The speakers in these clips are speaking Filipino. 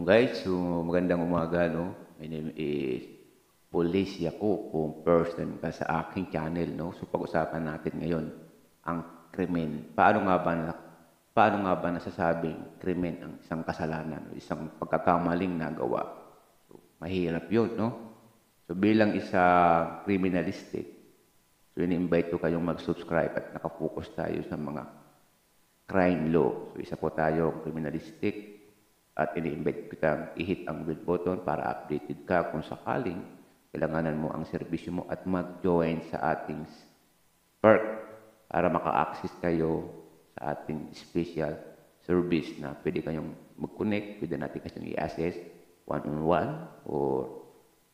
Yung guys, so magandang umaga, no? My name is Police ako kung first time ka sa aking channel, no? So pag-usapan natin ngayon ang krimen. Paano nga ba na, paano nga ba nasasabing krimen ang isang kasalanan, isang pagkakamaling nagawa? So, mahirap yun, no? So bilang isa criminalistic, eh, so ini-invite ko kayong mag-subscribe at nakafocus tayo sa mga crime law. So isa po tayo criminalistic, at ini-invite kitang i-hit ang red button para updated ka kung sakaling kailanganan mo ang serbisyo mo at mag-join sa ating perk para maka-access kayo sa ating special service na pwede kayong mag-connect, pwede natin kayong i-access one-on-one or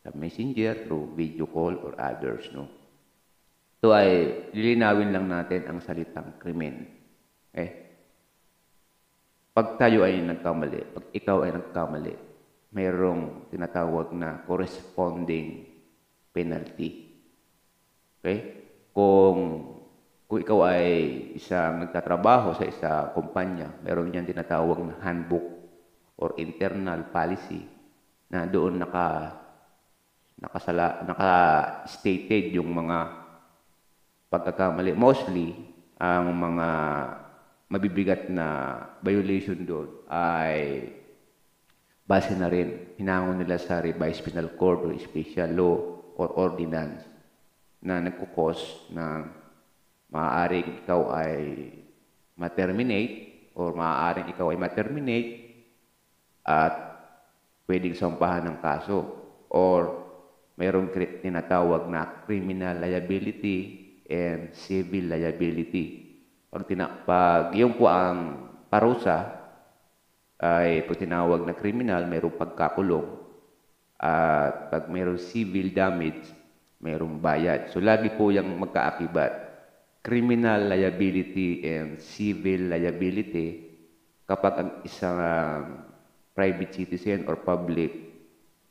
sa messenger through video call or others. No? Ito ay lilinawin lang natin ang salitang krimen. Eh, pag tayo ay nagkamali, pag ikaw ay nagkamali, mayroong tinatawag na corresponding penalty. Okay? Kung kung ikaw ay isang nagtatrabaho sa isa kumpanya, meron niyan tinatawag na handbook or internal policy na doon naka nakasala, naka-stated yung mga pagkakamali. Mostly, ang mga mabibigat na violation doon ay base na rin, hinangon nila sa revised penal code or special law or ordinance na nagkukos na maaaring ikaw ay ma-terminate or maaaring ikaw ay ma-terminate at pwedeng sampahan ng kaso or mayroong tinatawag na criminal liability and civil liability pag, tina, pag yung po ang parusa ay pag tinawag na kriminal, mayroong pagkakulong. At pag mayroong civil damage, mayroong bayad. So lagi po yung magkaakibat. Criminal liability and civil liability kapag ang isang um, private citizen or public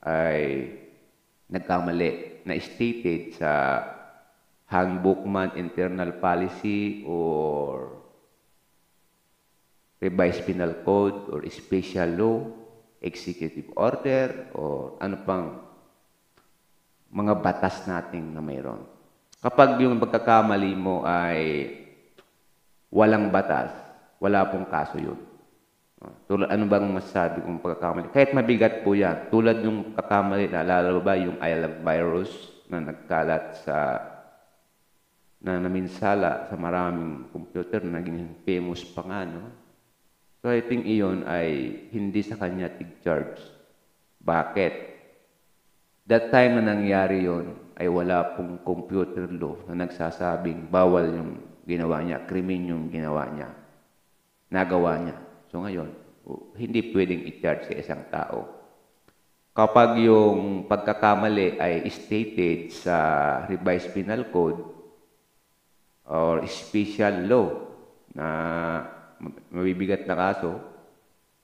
ay nagkamali na stated sa handbook man, internal policy, or revised penal code, or special law, executive order, or ano pang mga batas nating na mayroon. Kapag yung pagkakamali mo ay walang batas, wala pong kaso yun. Tulad, ano bang masasabi kong pagkakamali? Kahit mabigat po yan, tulad yung pagkakamali, naalala ba yung I Virus na nagkalat sa na naminsala sa maraming computer na naging famous pa nga, no? So I think iyon ay hindi sa kanya tig-charge. Bakit? That time na nangyari yon ay wala pong computer law na nagsasabing bawal yung ginawa niya, krimen yung ginawa niya, nagawa niya. So ngayon, hindi pwedeng i-charge sa isang tao. Kapag yung pagkakamali ay stated sa revised penal code, or special law na mabibigat na kaso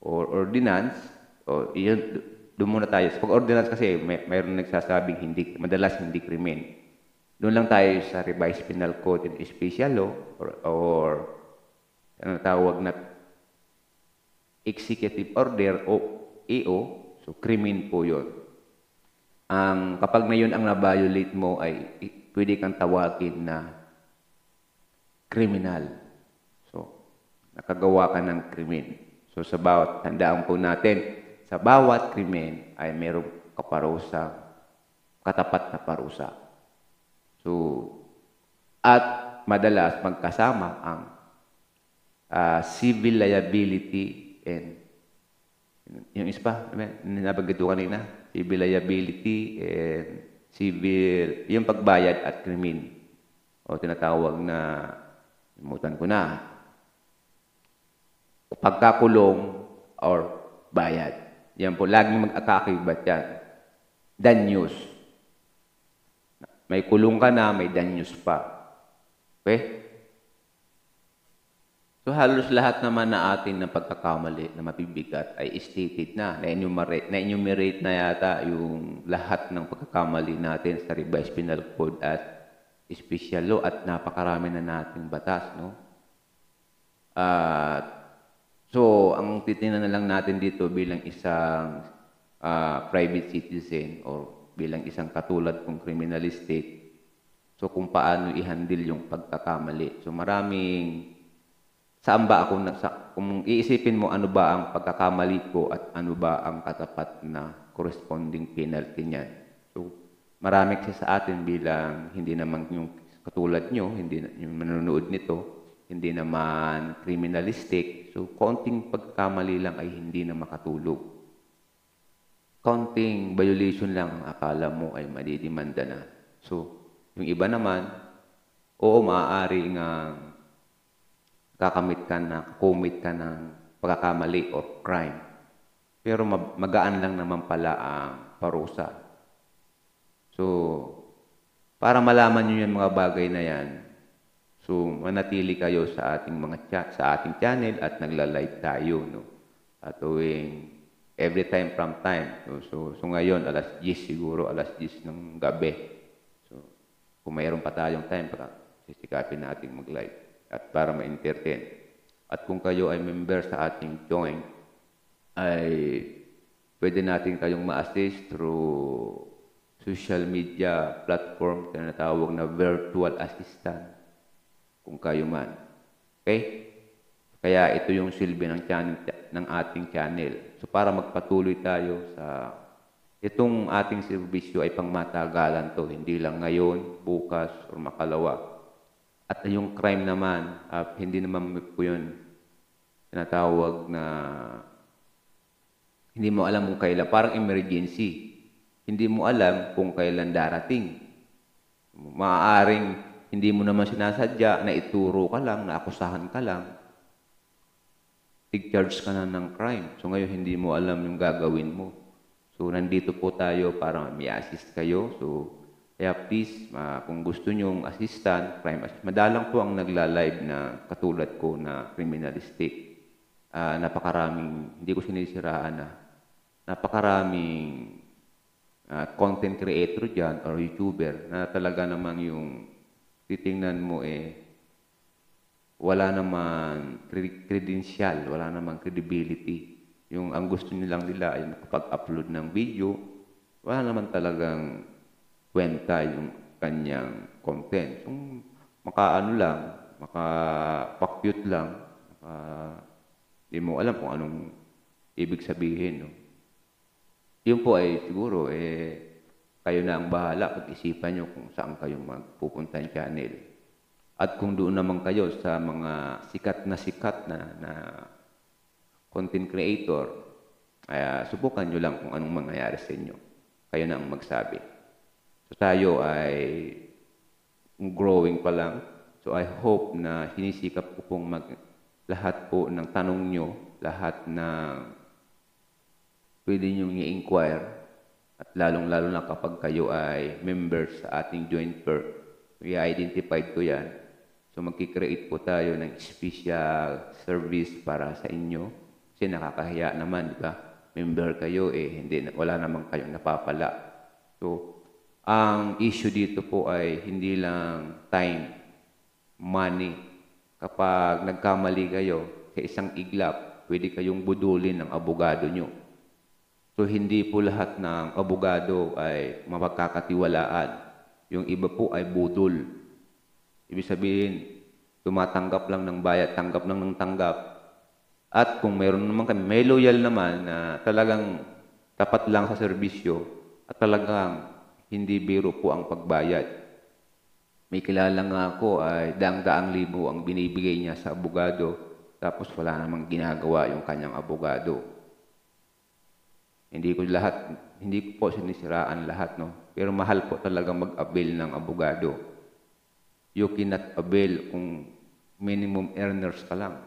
or ordinance, o iyon doon muna tayo. Pag ordinance kasi, may, mayroon nagsasabing hindi, madalas hindi krimen. Doon lang tayo sa revised penal code and special law or, or ano tawag na executive order o EO, so krimen po yon Ang, kapag na yun ang na-violate mo ay pwede kang tawagin na kriminal. So, nakagawa ka ng krimen. So, sa bawat, tandaan po natin, sa bawat krimen ay mayroong kaparusa, katapat na parusa. So, at madalas magkasama ang uh, civil liability and yung ispa, pa, ano ko kanina, civil liability and civil, yung pagbayad at krimen o tinatawag na Kalimutan ko na. Pagkakulong or bayad. Yan po, laging mag-akakibat yan. Danyos. May kulong ka na, may danyos pa. Okay? So halos lahat naman na atin na pagkakamali na mapibigat, ay stated na, na, -enumerate, na, -enumerate na yata yung lahat ng pagkakamali natin sa revised penal code at special law at napakarami na nating batas, no? At uh, so, ang titingnan na lang natin dito bilang isang uh, private citizen or bilang isang katulad kong criminalistic, so kung paano i-handle yung pagkakamali. So, maraming saan ba ako, na, sa, kung iisipin mo ano ba ang pagkakamali ko at ano ba ang katapat na corresponding penalty niyan. So, marami kasi sa atin bilang hindi naman yung katulad nyo, hindi yung manonood nito, hindi naman criminalistic. So, konting pagkamali lang ay hindi na makatulog. Konting violation lang ang akala mo ay madidimanda na. So, yung iba naman, oo, maaari nga kakamit ka na, commit ka ng pagkakamali or crime. Pero magaan lang naman pala ang parusa So, para malaman niyo yung mga bagay na yan, so manatili kayo sa ating mga chat, sa ating channel at nagla-live tayo, no? At tuwing every time from time. No? So, so ngayon, alas 10 siguro, alas 10 ng gabi. So, kung mayroon pa tayong time, para sisikapin natin mag-live at para ma-entertain. At kung kayo ay member sa ating joint, ay pwede natin kayong ma-assist through social media platform na natawag na virtual assistant kung kayo man. Okay? Kaya ito yung silbi ng, channel, ng ating channel. So para magpatuloy tayo sa itong ating serbisyo ay pangmatagalan to, hindi lang ngayon, bukas, or makalawa. At yung crime naman, uh, hindi naman po yun tinatawag na hindi mo alam kung kailan. Parang emergency hindi mo alam kung kailan darating. Maaaring hindi mo naman sinasadya na ituro ka lang, na akusahan ka lang. i charge ka na ng crime. So ngayon hindi mo alam yung gagawin mo. So nandito po tayo para may assist kayo. So kaya please, uh, kung gusto nyong assistant, crime assist, madalang po ang nagla-live na katulad ko na criminalistic. Uh, ah, napakaraming, hindi ko sinisiraan na, napakaraming uh, content creator dyan or YouTuber na talaga namang yung titingnan mo eh wala namang credential, wala namang credibility. Yung ang gusto nilang nila ay nakapag-upload ng video, wala naman talagang kwenta yung kanyang content. Yung makaano lang, maka lang, maka, di mo alam kung anong ibig sabihin. No? yun po ay siguro, eh, kayo na ang bahala. Pag-isipan nyo kung saan kayo magpupunta yung channel. At kung doon naman kayo sa mga sikat na sikat na, na content creator, ay, uh, subukan nyo lang kung anong mangyayari sa inyo. Kayo na ang magsabi. So tayo ay growing pa lang. So I hope na sinisikap ko pong mag lahat po ng tanong nyo, lahat ng pwede niyong i-inquire at lalong-lalo na kapag kayo ay members sa ating joint perk, i-identified ko yan. So magkikreate po tayo ng special service para sa inyo kasi nakakahiya naman, di ba? Member kayo eh, hindi, wala naman kayong napapala. So, ang issue dito po ay hindi lang time, money. Kapag nagkamali kayo sa isang iglap, pwede kayong budulin ng abogado nyo So hindi po lahat ng abogado ay mapagkakatiwalaan. Yung iba po ay budol. Ibig sabihin, tumatanggap lang ng bayad, tanggap lang ng tanggap. At kung meron naman kami, may loyal naman na talagang tapat lang sa serbisyo at talagang hindi biro po ang pagbayad. May kilala nga ako ay daang-daang libo ang binibigay niya sa abogado tapos wala namang ginagawa yung kanyang abogado. Hindi ko lahat, hindi ko po sinisiraan lahat, no? Pero mahal po talaga mag-avail ng abogado. You cannot avail kung minimum earners ka lang.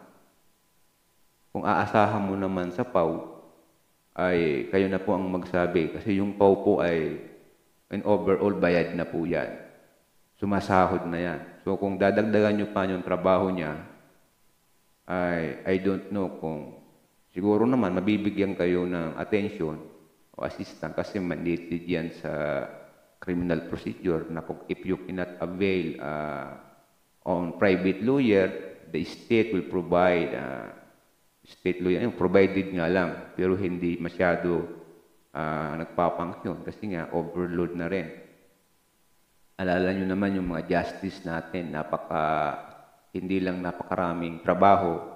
Kung aasahan mo naman sa PAW, ay kayo na po ang magsabi. Kasi yung PAW po ay an overall bayad na po yan. Sumasahod na yan. So kung dadagdagan nyo pa yung trabaho niya, ay I don't know kung Siguro naman, mabibigyan kayo ng attention o assistant kasi mandated yan sa criminal procedure na kung if you cannot avail uh, on private lawyer, the state will provide uh, state lawyer. Yung provided nga lang, pero hindi masyado uh, ah, nagpapanksyon kasi nga overload na rin. Alala nyo naman yung mga justice natin, napaka, hindi lang napakaraming trabaho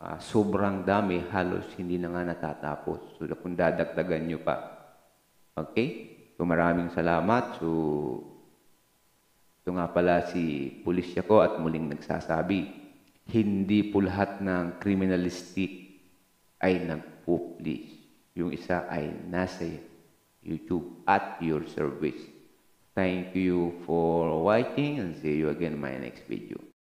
uh, sobrang dami, halos hindi na nga natatapos. So kung dadagdagan nyo pa. Okay? So maraming salamat. So, ito nga pala si pulisya ko at muling nagsasabi, hindi po lahat ng criminalistic ay nagpo-police. Yung isa ay nasa YouTube at your service. Thank you for watching and see you again in my next video.